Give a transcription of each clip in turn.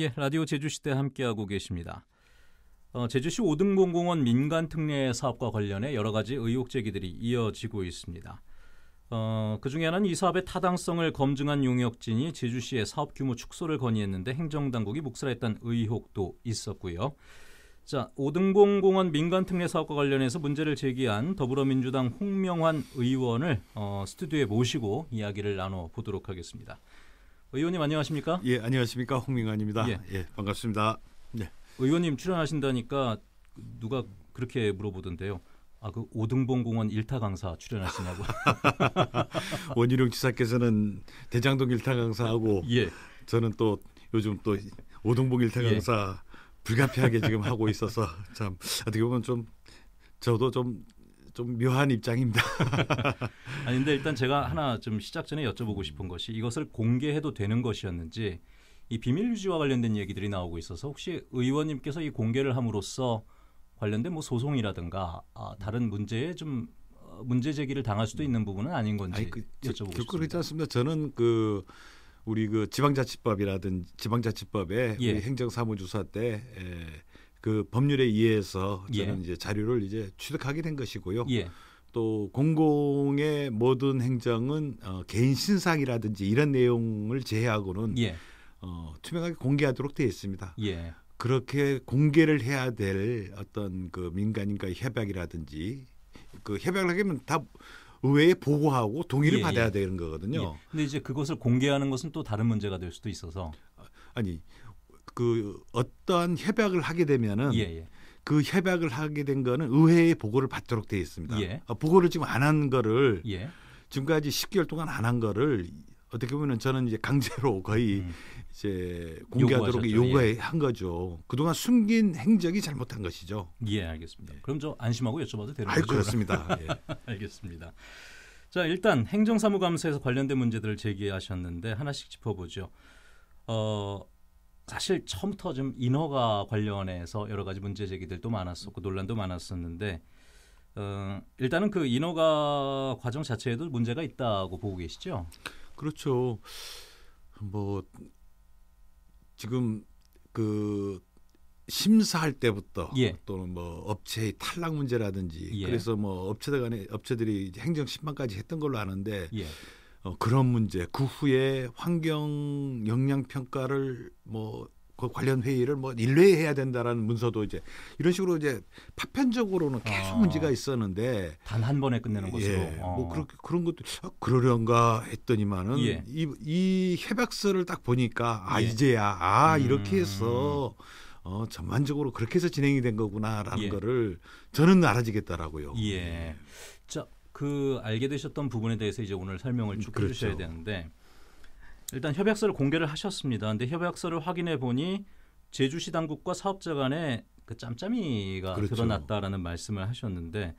예, 라디오 제주시대 함께하고 계십니다. 어, 제주시 오등공공원 민간 특례 사업과 관련해 여러 가지 의혹 제기들이 이어지고 있습니다. 어, 그 중에 하나는 이 사업의 타당성을 검증한 용역진이 제주시의 사업 규모 축소를 건의했는데 행정당국이 묵살했던 의혹도 있었고요. 자, 오등공 공원 민간 특례 사업과 관련해서 문제를 제기한 더불어민주당 홍명환 의원을 어, 스튜디오에 모시고 이야기를 나눠 보도록 하겠습니다. 의원님 안녕하십니까? 예, 안녕하십니까? 홍민관입니다. 예, 예 반갑습니다. 네. 의원님 출연하신다니까 누가 그렇게 물어보던데요. 아, 그 오등봉 공원 일타 강사 출연하시냐고. 원희룡 지사께서는 대장동 일타 강사하고 예. 저는 또 요즘 또 오등봉 일타 예. 강사 예. 불가피하게 지금 하고 있어서 참 어떻게 보면 좀 저도 좀좀 묘한 입장입니다. 아닌데 일단 제가 하나 좀 시작 전에 여쭤보고 싶은 것이 이것을 공개해도 되는 것이었는지 이 비밀 유지와 관련된 얘기들이 나오고 있어서 혹시 의원님께서 이 공개를 함으로써 관련된 뭐 소송이라든가 아, 다른 문제에 좀 어, 문제 제기를 당할 수도 있는 부분은 아닌 건지 아니, 그, 여쭤보고 싶습니다. 그렇지 않습니다. 저는 그 우리 그 지방자치법이라든 지방자치법에 예. 행정사무조사 때 에, 예, 그 법률에 의해서 예. 저는 예. 이제 자료를 이제 취득하게 된 것이고요. 예. 또 공공의 모든 행정은 어, 개인 신상이라든지 이런 내용을 제외하고는 예. 어, 투명하게 공개하도록 되어 있습니다. 예. 그렇게 공개를 해야 될 어떤 그 민간인과의 협약이라든지 그 협약을 하면 게되다 의회에 보고하고 동의를 예, 받아야 되는 거거든요. 근데 이제 그것을 공개하는 것은 또 다른 문제가 될 수도 있어서 아니 그 어떠한 협약을 하게 되면은 예, 예. 그 협약을 하게 된 거는 의회의 보고를 받도록 되어 있습니다. 예. 아, 보고를 지금 안 한 거를 예. 지금까지 10개월 동안 안 한 거를 어떻게 보면 저는 이제 강제로 거의 음. 이제 공개하도록 예. 요구한 예. 거죠. 그동안 숨긴 행적이 잘못한 것이죠. 예, 알겠습니다. 예. 그럼 저 안심하고 여쭤봐도 되는 거죠? 아, 그렇습니다. 예. 알겠습니다. 자, 일단 행정사무감사에서 관련된 문제들을 제기하셨는데 하나씩 짚어보죠. 어, 사실 처음부터 좀 인허가 관련해서 여러 가지 문제 제기들도 많았었고 논란도 많았었는데 어, 일단은 그 인허가 과정 자체에도 문제가 있다고 보고 계시죠? 그렇죠. 뭐 지금 그 심사할 때부터 예. 또는 뭐 업체의 탈락 문제라든지 예. 그래서 뭐 업체들 간에 업체들이 행정 심판까지 했던 걸로 아는데 예. 어, 그런 문제 그 후에 환경 영향 평가를 뭐그 관련 회의를 뭐일례해야 된다라는 문서도 이제 이런 식으로 이제 파편적으로는 계속 어. 문제가 있었는데 단 한 번에 끝내는 것으로 예, 어. 뭐 그렇게 그런 것도 아, 그러려는가 했더니만은 예. 이, 이 협약서를 딱 보니까 아 예. 이제야 아 음. 이렇게 해서 어, 전반적으로 그렇게 해서 진행이 된 거구나라는 예. 거를 저는 알아지겠더라고요. 예. 자, 네. 그 알게 되셨던 부분에 대해서 이제 오늘 설명을 쭉 그렇죠. 해주셔야 되는데 일단 협약서를 공개를 하셨습니다. 근데 협약서를 확인해 보니 제주시 당국과 사업자 간에 그 짬짬이가 그렇죠. 드러났다라는 말씀을 하셨는데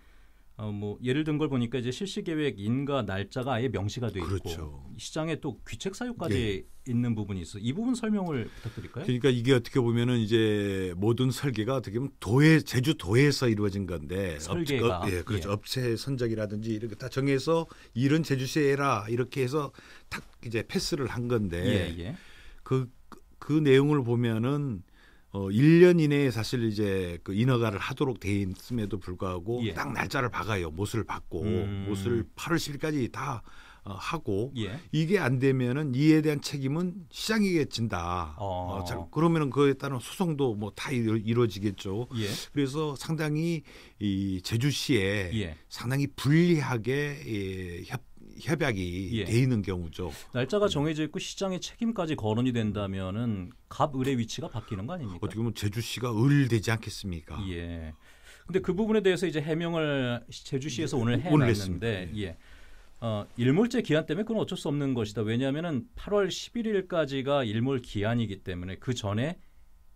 어, 뭐 예를 든 걸 보니까 이제 실시 계획 인가 날짜가 아예 명시가 돼 있고 그렇죠. 시장에 또 귀책 사유까지 예. 있는 부분이 있어. 이 부분 설명을 부탁드릴까요? 그러니까 이게 어떻게 보면은 이제 모든 설계가 어떻게 보면 도에 제주 도에서 이루어진 건데 설계가 업체, 어, 예, 그렇죠. 예. 업체 선정이라든지 이렇게 다 정해서 일은 제주시에 라 이렇게 해서 탁 이제 패스를 한 건데 그그 예, 예. 그 내용을 보면은 어 1년 이내에 사실 이제 그 인허가를 하도록 돼 있음에도 불구하고 예. 딱 날짜를 박아요. 못을 받고 음. 못을 8월 10일까지 다 어, 하고 예. 이게 안 되면은 이에 대한 책임은 시장에게 진다. 어. 어 그러면은 그에 따른 소송도 뭐 다 이루어지겠죠. 예. 그래서 상당히 이 제주시에 예. 상당히 불리하게 이 예, 협. 협약이 예. 돼 있는 경우죠. 날짜가 네. 정해져 있고 시장의 책임까지 거론이 된다면은 갑 을의 위치가 바뀌는 거 아닙니까? 어떻게 보면 제주시가 을 되지 않겠습니까? 예. 근데 그 부분에 대해서 이제 해명을 제주시에서 네. 오늘 해놨는데 네. 예. 어, 일몰제 기한 때문에 그건 어쩔 수 없는 것이다. 왜냐하면은 8월 11일까지가 일몰 기한이기 때문에 그 전에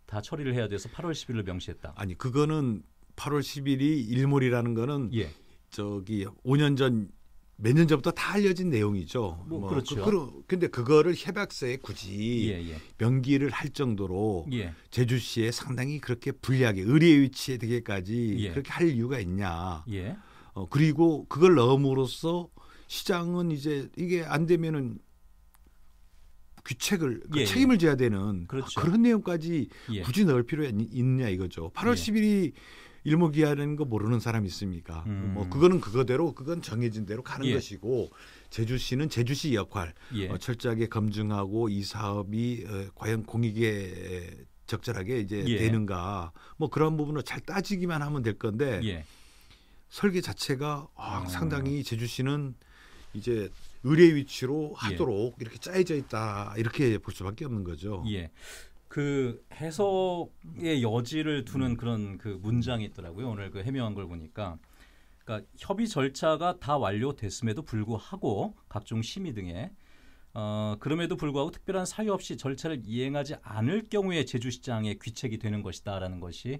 다 처리를 해야 돼서 8월 10일로 명시했다. 아니 그거는 8월 10일이 일몰이라는 거는 예. 저기 5년 전 몇년 전부터 다 알려진 내용이죠. 뭐, 뭐 그렇죠. 그, 근데 그거를 협약서에 굳이 예, 예. 명기를 할 정도로 예. 제주시에 상당히 그렇게 불리하게 의뢰 리 위치에 되게까지 예. 그렇게 할 이유가 있냐. 예. 어, 그리고 그걸 넣음으로써 시장은 이제 이게 안 되면은 귀책을 그 예, 책임을 져야 되는 그렇죠. 아, 그런 내용까지 예. 굳이 넣을 필요가 있냐 이거죠. 8월 예. 10일이 일목이하는 거 모르는 사람 있습니까? 음. 뭐 그거는 그거대로 그건 정해진 대로 가는 예. 것이고 제주시는 제주시 역할 예. 어, 철저하게 검증하고 이 사업이 어, 과연 공익에 적절하게 이제 예. 되는가 뭐 그런 부분을 잘 따지기만 하면 될 건데 예. 설계 자체가 아, 음. 상당히 제주시는 이제 의뢰 위치로 예. 하도록 이렇게 짜여져 있다 이렇게 볼 수밖에 없는 거죠. 예. 그 해석의 여지를 두는 그런 그 문장이 있더라고요. 오늘 그 해명한 걸 보니까. 그러니까 협의 절차가 다 완료됐음에도 불구하고 각종 심의 등에 어, 그럼에도 불구하고 특별한 사유 없이 절차를 이행하지 않을 경우에 제주시장의 귀책이 되는 것이다라는 것이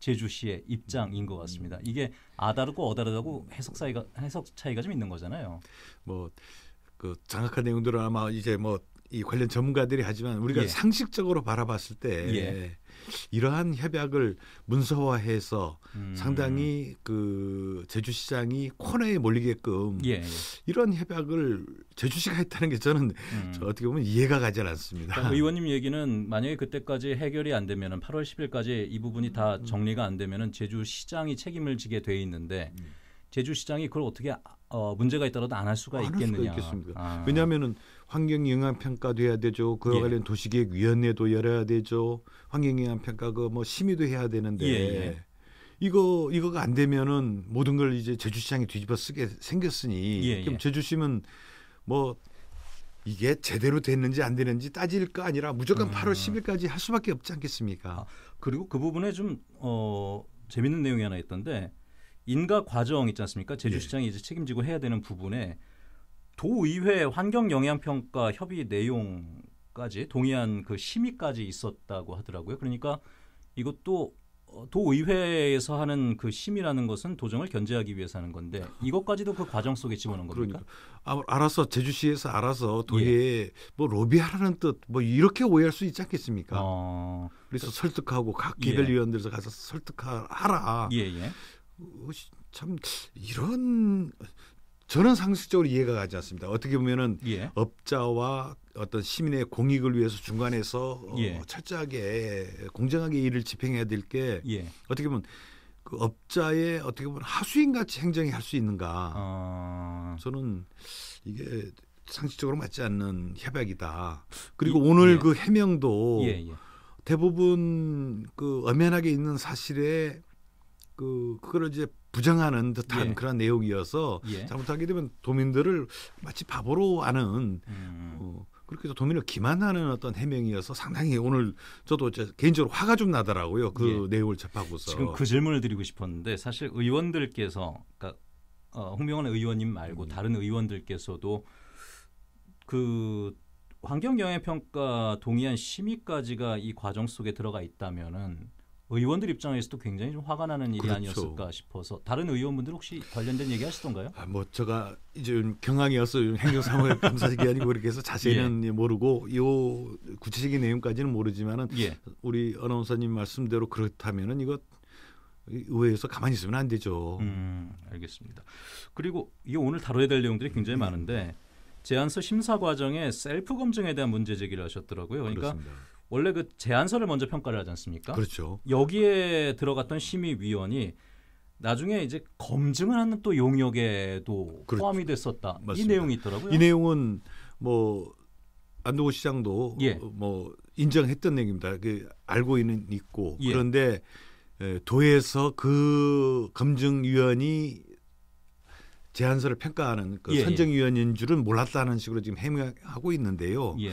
제주시의 입장인 것 같습니다. 음. 이게 아다르고 어다르다고 해석 사이가 해석 차이가 좀 있는 거잖아요. 뭐 그 장악한 내용들은 아마 이제 뭐이 관련 전문가들이 하지만 우리가 예. 상식적으로 바라봤을 때 예. 이러한 협약을 문서화해서 음. 상당히 그 제주시장이 코너에 몰리게끔 예. 예. 이런 협약을 제주시가 했다는 게 저는 음. 저 어떻게 보면 이해가 가지 않습니다. 그러니까 의원님 얘기는 만약에 그때까지 해결이 안 되면 8월 10일까지 이 부분이 다 음. 정리가 안 되면 제주시장이 책임을 지게 돼 있는데 음. 제주시장이 그걸 어떻게 어, 문제가 있더라도 안 할 수가 안 있겠느냐. 수가 아. 왜냐하면은 환경 영향 평가도 해야 되죠. 그와 예. 관련 도시계획 위원회도 열어야 되죠. 환경 영향 평가 그 뭐 심의도 해야 되는데 예, 예. 이거 이거가 안 되면은 모든 걸 이제 제주시장이 뒤집어 쓰게 생겼으니 예. 그럼 제주시면 예. 뭐 이게 제대로 됐는지 안 되는지 따질 거 아니라 무조건 음. 8월 10일까지 할 수밖에 없지 않겠습니까? 아, 그리고 그 부분에 좀 어, 재밌는 내용이 하나 있던데 인가 과정 있지 않습니까? 제주시장이 예. 이제 책임지고 해야 되는 부분에 도의회 환경영향평가 협의 내용까지 동의한 그 심의까지 있었다고 하더라고요. 그러니까 이것도 어, 도의회에서 하는 그 심의라는 것은 도정을 견제하기 위해서 하는 건데 이것까지도 그 과정 속에 집어넣은 겁니까? 그러니까. 아, 뭐 알아서 제주시에서 알아서 예. 도의회 예. 뭐 로비하라는 뜻 뭐 이렇게 오해할 수 있지 않겠습니까? 어... 그래서 그... 설득하고 각 개별 예. 위원들에서 가서 설득하라. 예, 예. 어, 참 이런 저는 상식적으로 이해가 가지 않습니다. 어떻게 보면은 예. 업자와 어떤 시민의 공익을 위해서 중간에서 어, 예. 어, 철저하게 공정하게 일을 집행해야 될게 예. 어떻게 보면 그 업자의 어떻게 보면 하수인 같이 행정이 할 수 있는가? 어... 저는 이게 상식적으로 맞지 않는 협약이다. 그리고 이, 오늘 예. 그 해명도 예, 예. 대부분 그 엄연하게 있는 사실에 그그거를 이제 부정하는 듯한 예. 그런 내용이어서 예. 잘못하게 되면 도민들을 마치 바보로 아는 음. 어, 그렇게 해서 도민을 기만하는 어떤 해명이어서 상당히 오늘 저도 개인적으로 화가 좀 나더라고요 그 예. 내용을 접하고서 지금 그 질문을 드리고 싶었는데 사실 의원들께서 그러니까 어, 홍명원 의원님 말고 음. 다른 의원들께서도 그 환경영향평가 동의안 심의까지가 이 과정 속에 들어가 있다면은 의원들 입장에서도 굉장히 좀 화가 나는 일이 그렇죠. 아니었을까 싶어서 다른 의원분들 혹시 관련된 얘기 하시던가요? 아, 뭐 제가 이제 경황이어서 행정사무감사 기관이고 그렇게 해서 자세히는 예. 모르고 이 구체적인 내용까지는 모르지만은 예. 우리 아나운님 말씀대로 그렇다면은 이거 의회에서 가만히 있으면 안 되죠. 음, 알겠습니다. 그리고 이 오늘 다뤄야 될 내용들이 굉장히 음. 많은데 제안서 심사 과정에 셀프 검증에 대한 문제 제기를 하셨더라고요. 그러니까 그렇습니다. 원래 그 제안서를 먼저 평가를 하지 않습니까? 그렇죠. 여기에 들어갔던 심의위원이 나중에 이제 검증을 하는 또 용역에도 그렇죠. 포함이 됐었다. 맞습니다. 이 내용이 있더라고요. 이 내용은 뭐안동호 시장도 예. 뭐 인정했던 내용입니다. 그 알고 있는 있고 예. 그런데 도에서 그 검증위원이 제안서를 평가하는 그 예, 예. 선정위원인 줄은 몰랐다는 식으로 지금 해명하고 있는데요. 예.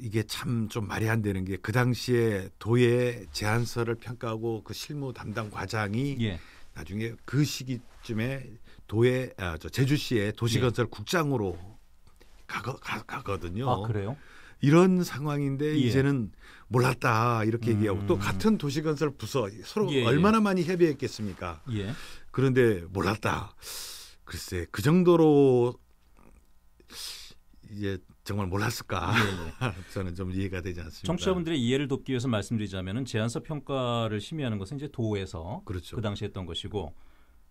이게 참 좀 말이 안 되는 게 그 당시에 도의 제안서를 평가하고 그 실무 담당 과장이 예. 나중에 그 시기쯤에 도의 아, 저 제주시의 도시건설 예. 국장으로 가거, 가, 거든요 아, 그래요? 이런 상황인데 예. 이제는 몰랐다 이렇게 음. 얘기하고 또 음. 같은 도시건설 부서 서로 예, 예. 얼마나 많이 협의했겠습니까? 예. 그런데 몰랐다. 글쎄 그 정도로 이제 정말 몰랐을까? 저는 좀 이해가 되지 않습니다. 청취자분들의 이해를 돕기 위해서 말씀드리자면은 제안서 평가를 심의하는 것은 이제 도에서 그렇죠. 그 당시 했던 것이고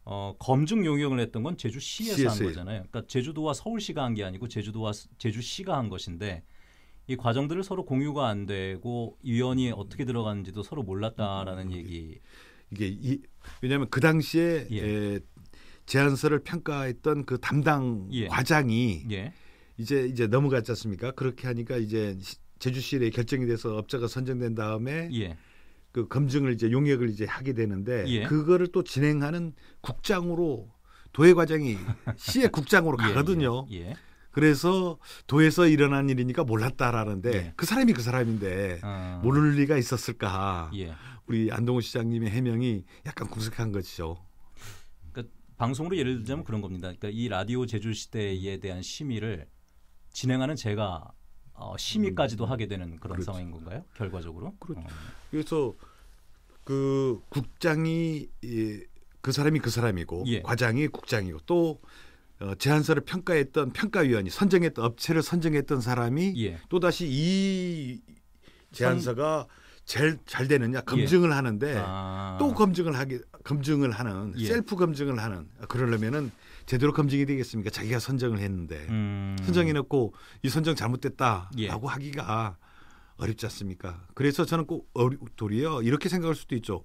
어, 검증 용역을 했던 건 제주시에서 CSA. 한 거잖아요. 그러니까 제주도와 서울시가 한 게 아니고 제주도와 제주시가 한 것인데 이 과정들을 서로 공유가 안 되고 위원이 어떻게 들어가는지도 서로 몰랐다라는 음, 얘기. 이게 이, 왜냐하면 그 당시에 예. 에, 제안서를 평가했던 그 담당 예. 과장이 예. 이제 이제 넘어갔지 않습니까? 그렇게 하니까 이제 제주시의 결정이 돼서 업자가 선정된 다음에 예. 그 검증을 이제 용역을 이제 하게 되는데 예. 그거를 또 진행하는 국장으로 도의 과장이 시의 국장으로 예, 가거든요. 예, 예, 그래서 도에서 일어난 일이니까 몰랐다라는데 예. 그 사람이 그 사람인데 어. 모를 리가 있었을까? 우리 안동호 시장님의 해명이 약간 궁색한 것이죠. 그러니까 방송으로 예를 들자면 그런 겁니다. 그러니까 이 라디오 제주 시대에 대한 심의를 진행하는 제가 어, 심의까지도 음. 하게 되는 그런 그렇죠. 상황인 건가요? 결과적으로? 그렇죠. 어. 그래서 그 국장이 예, 그 사람이 그 사람이고 예. 과장이 국장이고 또 어, 제안서를 평가했던 평가위원이 선정했던 업체를 선정했던 사람이 예. 또 다시 이 제안서가 제일 잘 되느냐 검증을 예. 하는데 아. 또 검증을 하게 검증을 하는 예. 셀프 검증을 하는 그러려면은 제대로 검증이 되겠습니까? 자기가 선정을 했는데 음. 선정해놓고 이 선정 잘못됐다라고 예. 하기가 어렵지 않습니까? 그래서 저는 꼭 어리, 도리어 이렇게 생각할 수도 있죠.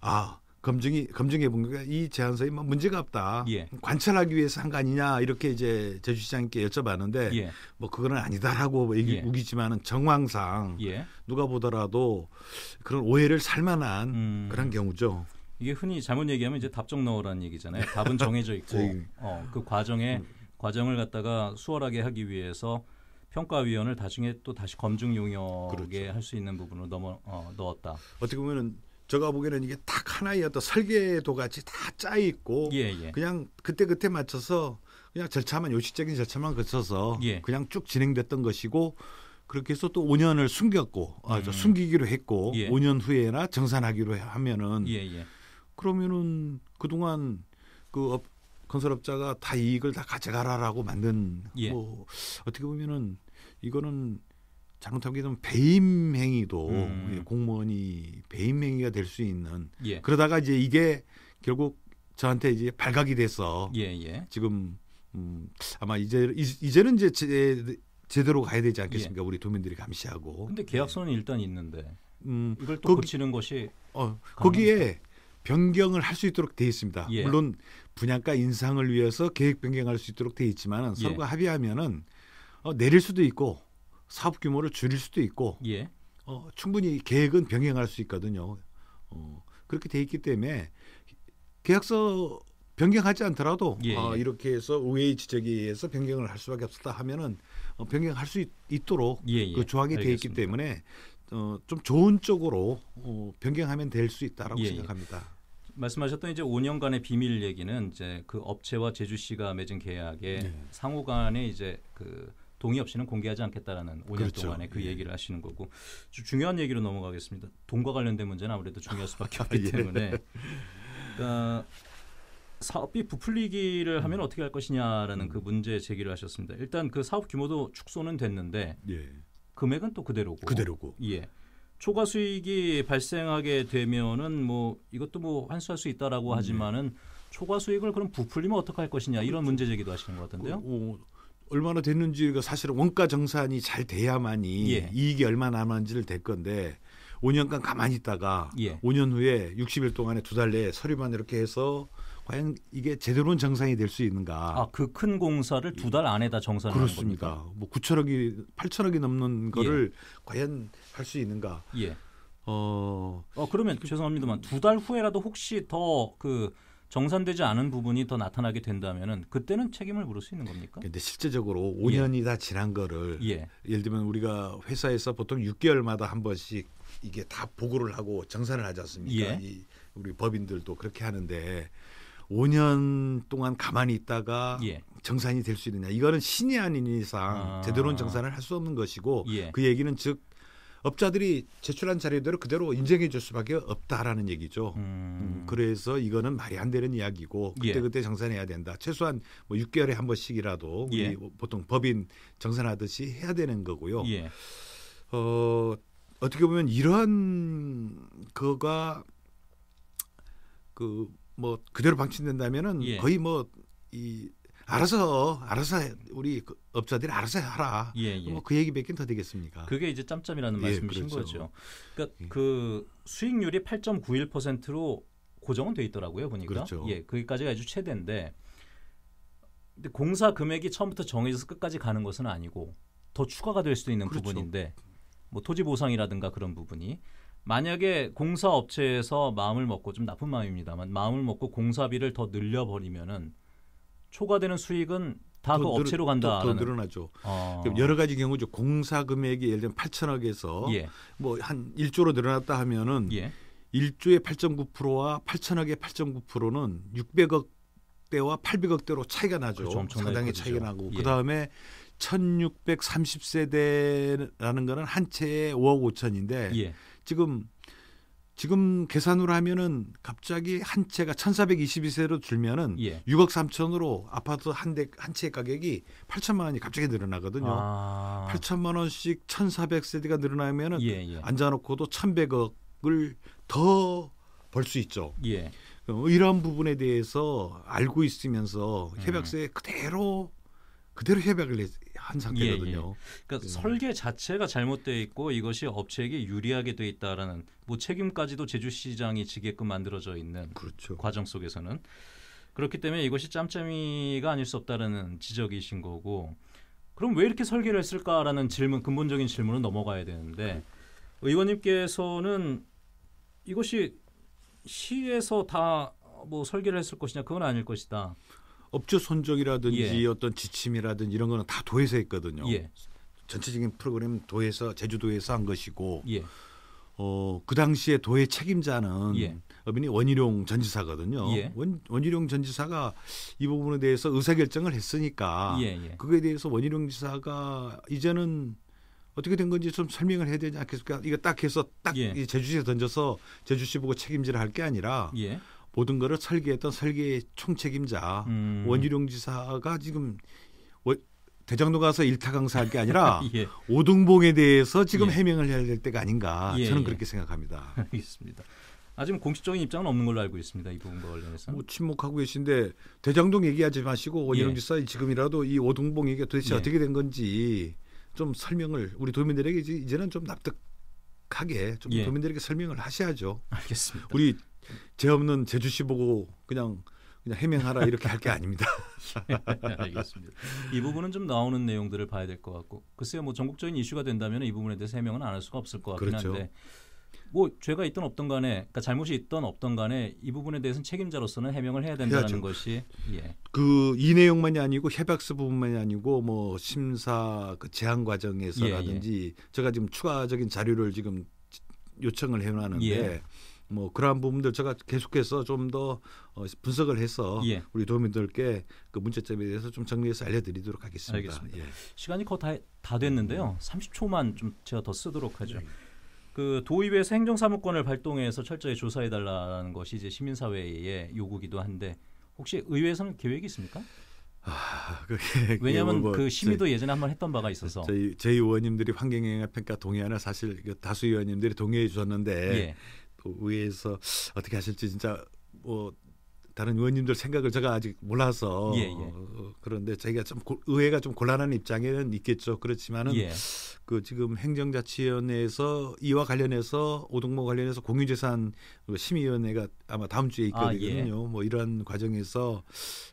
아 검증이 검증해 본 게 이 제안서에 뭐 문제가 없다. 예. 관찰하기 위해서 한 거 아니냐 이렇게 이제 제주시장님께 여쭤봤는데 예. 뭐 그거는 아니다라고 뭐 얘기, 예. 우기지만은 정황상 예. 누가 보더라도 그런 오해를 살만한 음. 그런 경우죠. 이게 흔히 잘못 얘기하면 이제 답정 넣어라는 얘기잖아요. 답은 정해져 있고 어, 그 과정에 음. 과정을 갖다가 수월하게 하기 위해서 평가위원을 나중에 또 다시 검증 용역에 그렇죠. 할수 있는 부분을 넘어 어, 넣었다. 어떻게 보면은 제가 보기에는 이게 딱 하나의 어떤 설계도 같이 다 짜 있고 예, 예. 그냥 그때 그때 맞춰서 그냥 절차만 요식적인 절차만 거쳐서 예. 그냥 쭉 진행됐던 것이고 그렇게 해서 또 5년을 숨겼고 아, 음. 아, 숨기기로 했고 5년 예. 후에나 정산하기로 하면은. 예, 예. 그러면은 그동안 그 업, 건설업자가 다 이익을 다 가져가라라고 만든 예. 뭐 어떻게 보면은 이거는 잘못하게 되면 배임 행위도 음. 예, 공무원이 배임 행위가 될 수 있는 예. 그러다가 이제 이게 결국 저한테 이제 발각이 돼서 예예. 예. 지금 음, 아마 이제 이제는 이제 제, 제대로 가야 되지 않겠습니까? 예. 우리 도민들이 감시하고. 근데 계약서는 네. 일단 있는데 음, 이걸 또 거기, 고치는 것이 어, 거기에 변경을 할 수 있도록 돼 있습니다. 예. 물론 분양가 인상을 위해서 계획 변경할 수 있도록 돼 있지만 예. 서로가 합의하면은 어, 내릴 수도 있고 사업 규모를 줄일 수도 있고 예. 어, 충분히 계획은 변경할 수 있거든요. 어, 그렇게 돼 있기 때문에 계약서 변경하지 않더라도 예, 어, 이렇게 해서 우회의 지적에 의해서 변경을 할 수밖에 없었다 하면은 어, 변경할 수 있, 도록 예, 예, 그 조항이 알겠돼 있기 때문에 어, 좀 좋은 쪽으로 어, 변경하면 될 수 있다라고 예, 예. 생각합니다. 말씀하셨던 이제 5년간의 비밀 얘기는 이제 그 업체와 제주시가 맺은 계약에 네. 상호간에 이제 그 동의 없이는 공개하지 않겠다라는 5년 그렇죠. 동안의 그 예. 얘기를 하시는 거고 중요한 얘기로 넘어가겠습니다. 돈과 관련된 문제는 아무래도 중요할 수밖에 아, 없기 예. 때문에 그러니까 사업이 부풀리기를 하면 어떻게 할 것이냐라는 음. 그 문제 제기를 하셨습니다. 일단 그 사업 규모도 축소는 됐는데 예. 금액은 또 그대로고. 그대로고. 예. 초과 수익이 발생하게 되면은 뭐 이것도 뭐 환수할 수 있다라고 네. 하지만은 초과 수익을 그럼 부풀리면 어떻게 할 것이냐 이런 그렇죠. 문제 제기도 하시는 것 같은데요. 그, 어, 얼마나 됐는지가 사실 원가 정산이 잘 돼야만이 예. 이익이 얼마나 남았는지를 될 건데 5년간 가만히 있다가 예. 5년 후에 60일 동안에 두 달 내에 서류만 이렇게 해서 과연 이게 제대로는 정상이 될 수 있는가? 아, 그 큰 공사를 두 달 안에 다정산을 그렇습니다. 뭐 9천억이 8천억이 넘는 예. 거를 예. 과연 할 수 있는가? 예. 어. 어 그러면 죄송합니다만 두 달 후에라도 혹시 더그 정산되지 않은 부분이 더 나타나게 된다면은 그때는 책임을 물을 수 있는 겁니까? 근데 실제적으로 5년이 예. 다 지난 거를 예. 예를 들면 우리가 회사에서 보통 6개월마다 한 번씩 이게 다 보고를 하고 정산을 하지 않습니까? 예. 이 우리 법인들도 그렇게 하는데 5년 동안 가만히 있다가 예. 정산이 될 수 있느냐? 이거는 신이 아닌 이상 아. 제대로는 정산을 할 수 없는 것이고 예. 그 얘기는 즉 업자들이 제출한 자료대로 그대로 인정해 줄 수밖에 없다라는 얘기죠. 음. 음 그래서 이거는 말이 안 되는 이야기고 그때그때 예. 그 정산해야 된다. 최소한 뭐 6개월에 한 번씩이라도 우리 예. 뭐 보통 법인 정산하듯이 해야 되는 거고요. 예. 어, 어떻게 보면 이러한 거가 그 뭐 그대로 방치된다면은 예. 거의 뭐이 알아서 알아서 우리 그 업자들이 알아서 하라. 예, 예. 뭐그 얘기밖에 더 되겠습니까? 그게 이제 짬짬이라는 예, 말씀이신 그렇죠. 거죠. 그러니까 예. 그 수익률이 8.91%로 고정은 돼 있더라고요 보니까. 그렇죠. 예, 거기까지가 아주 최대인데. 근데 공사 금액이 처음부터 정해져서 끝까지 가는 것은 아니고 더 추가가 될 수도 있는 그렇죠. 부분인데 뭐 토지 보상이라든가 그런 부분이 만약에 공사 업체에서 마음을 먹고 좀 나쁜 마음입니다만 마음을 먹고 공사비를 더 늘려 버리면은 초과되는 수익은 다그 업체로 간다. 더, 더 늘어나죠. 어. 여러 가지 경우죠. 공사 금액이 예를 들면 8천억에서 예. 뭐한 1조로 늘어났다 하면은 예. 1조의 8.9%와 8천억의 8.9%는 600억 대와 800억대로 차이가 나죠. 그렇죠. 상당히 차이가 나고 예. 그다음에 1630세대라는 거는 한 채에 5억 5천인데 예. 지금 지금 계산으로 하면은 갑자기 한 채가 1,422세로 줄면은 예. 6억 3천으로 아파트 한 대 한 채 가격이 8천만 원이 갑자기 늘어나거든요. 아. 8천만 원씩 1,400세대가 늘어나면은 예, 예. 앉아놓고도 1,100억을 더 벌 수 있죠. 예. 이런 부분에 대해서 알고 있으면서 음. 협약서에 음. 그대로 그대로 협약을 한 상태거든요. 예, 예. 그러니까 네. 설계 자체가 잘못되어 있고 이것이 업체에게 유리하게 돼 있다라는 뭐 책임까지도 제주시장이 지게끔 만들어져 있는 그렇죠. 과정 속에서는 그렇기 때문에 이것이 짬짬이가 아닐 수 없다라는 지적이신 거고 그럼 왜 이렇게 설계를 했을까라는 질문 근본적인 질문은 넘어가야 되는데 의원님께서는 이것이 시에서 다 뭐 설계를 했을 것이냐 그건 아닐 것이다. 업주 선정이라든지 예. 어떤 지침이라든지 이런 거는 다 도에서 했거든요. 예. 전체적인 프로그램 도에서 제주도에서 한 것이고 예. 어, 그 당시에 도의 책임자는 예. 어민이 원희룡 전지사거든요. 예. 원, 원희룡 전지사가 이 부분에 대해서 의사결정을 했으니까 예예. 예. 그거에 대해서 원희룡 지사가 이제는 어떻게 된 건지 좀 설명을 해야 되지 않겠습니까? 이거 딱 해서 딱 예. 제주시에 던져서 제주시 보고 책임질 할 게 아니라 예. 모든 거를 설계했던 설계의 총책임자 음. 원희룡 지사가 지금 대장로 가서 일타 강사할 게 아니라 예. 오등봉에 대해서 지금 예. 해명을 해야 될 때가 아닌가 예. 저는 예. 그렇게 생각합니다. 알겠습니다. 아직 공식적인 입장은 없는 걸로 알고 있습니다. 이 부분과 관련해서. 뭐 침묵하고 계신데 대장동 얘기하지 마시고 원희룡 예. 지사 지금이라도 이 오등봉 얘기 도대체 예. 어떻게 된 건지 좀 설명을 우리 도민들에게 이제는 좀 납득하게 좀 도민들에게 설명을 하셔야죠. 알겠습니다. 우리 재 없는 제주 시 보고 그냥 그냥 해명하라 이렇게 할 게 아닙니다. 알겠습니다. 이 부분은 좀 나오는 내용들을 봐야 될 것 같고 글쎄요 뭐 전국적인 이슈가 된다면 이 부분에 대해서 해명은 안 할 수가 없을 것 같긴 그렇죠. 한데 뭐 죄가 있던 없던 간에 그러니까 잘못이 있던 없던 간에 이 부분에 대해서는 책임자로서는 해명을 해야 된다는 해야죠. 것이 예. 그 이 내용만이 아니고 협약서 부분만이 아니고 뭐 심사 그 제한 과정에서라든지 예, 예. 제가 지금 추가적인 자료를 지금 요청을 해놨는데 예. 뭐 그러한 부분들 제가 계속해서 좀 더 어, 분석을 해서 예. 우리 도민들께 그 문제점에 대해서 좀 정리해서 알려드리도록 하겠습니다. 알겠습니다. 예. 시간이 거의 다, 다 됐는데요. 30초만 음. 좀 제가 더 쓰도록 하죠. 네. 그 도의회에서 행정사무권을 발동해서 철저히 조사해 달라는 것이 이제 시민사회의 요구기도 한데 혹시 의회에서는 계획이 있습니까? 아, 왜냐하면 뭐그시위도 제, 예전에 한번 했던 바가 있어서 저희, 저희 의원님들이 환경영향 평가 동의하을 사실 다수 의원님들이 동의해 주셨는데 예. 그 의회에서 어떻게 하실지 진짜 뭐 다른 의원님들 생각을 제가 아직 몰라서 예, 예. 어, 그런데 저희가 좀 의회가 좀 곤란한 입장에는 있겠죠. 그렇지만은 예. 그 지금 행정자치위원회에서 이와 관련해서 오동모 관련해서 공유재산 그 심의위원회가 아마 다음 주에 아, 예. 있거든요. 아, 뭐 이런 과정에서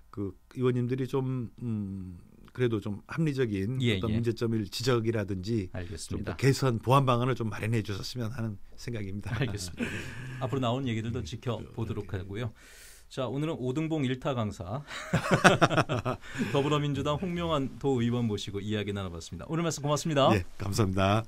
그 의원님들이 좀 음, 그래도 좀 합리적인 예, 어떤 예. 문제점을 지적이라든지 알겠습니다. 개선 보완 방안을 좀 마련해 주셨으면 하는 생각입니다. 알겠습니다. 앞으로 나온 얘기들도 네. 지켜보도록 네. 하고요. 자 오늘은 오등봉 일타 강사 더불어민주당 홍명환 도의원 모시고 이야기 나눠봤습니다. 오늘 말씀 고맙습니다. 예, 감사합니다.